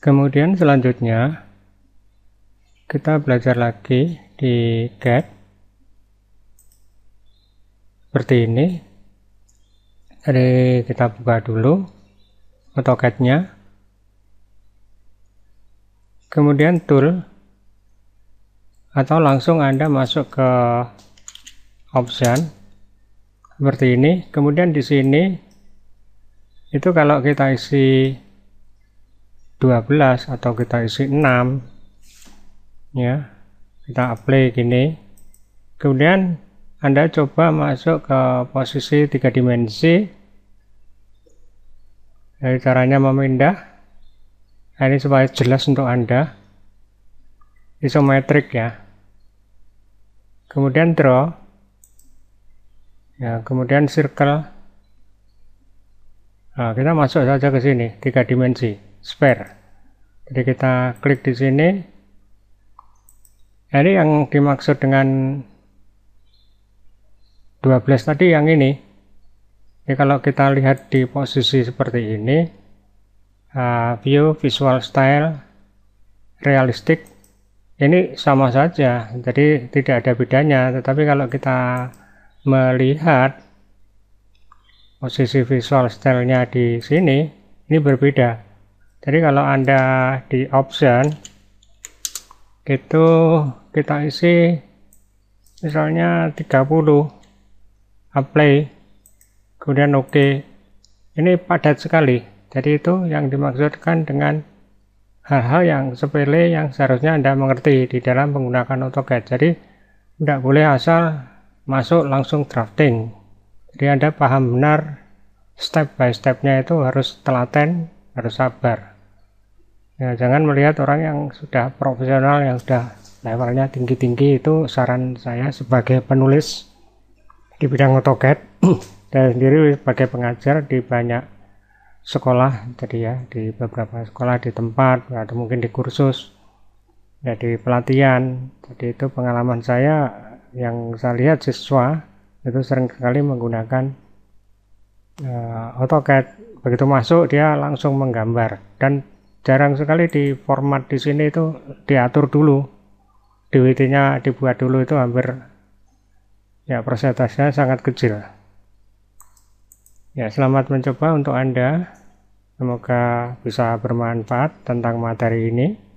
Kemudian selanjutnya kita belajar lagi di get seperti ini. Jadi kita buka dulu AutoCAD-nya. Kemudian tool atau langsung Anda masuk ke option seperti ini. Kemudian di sini itu kalau kita isi 12 atau kita isi 6 ya kita apply gini kemudian anda coba masuk ke posisi tiga dimensi dari caranya memindah nah, ini supaya jelas untuk Anda isometrik ya kemudian draw ya kemudian circle nah, kita masuk saja ke sini tiga dimensi spare jadi kita klik di sini ini yang dimaksud dengan 12 tadi yang ini ini kalau kita lihat di posisi seperti ini uh, view visual style realistik ini sama saja jadi tidak ada bedanya tetapi kalau kita melihat posisi visual stylenya di sini ini berbeda jadi kalau anda di option itu kita isi misalnya 30 apply kemudian oke ini padat sekali jadi itu yang dimaksudkan dengan hal-hal yang sepele yang seharusnya Anda mengerti di dalam menggunakan AutoCAD. Jadi, tidak boleh asal masuk langsung drafting. Jadi, Anda paham benar step by stepnya itu harus telaten harus sabar ya jangan melihat orang yang sudah profesional yang sudah levelnya tinggi-tinggi itu saran saya sebagai penulis di bidang otoket dan sendiri sebagai pengajar di banyak sekolah jadi ya di beberapa sekolah di tempat atau mungkin di kursus ya di pelatihan jadi itu pengalaman saya yang saya lihat siswa itu sering sekali menggunakan uh, eh, AutoCAD begitu masuk dia langsung menggambar dan jarang sekali di format di sini itu diatur dulu DWT-nya dibuat dulu itu hampir ya persentasenya sangat kecil ya selamat mencoba untuk anda semoga bisa bermanfaat tentang materi ini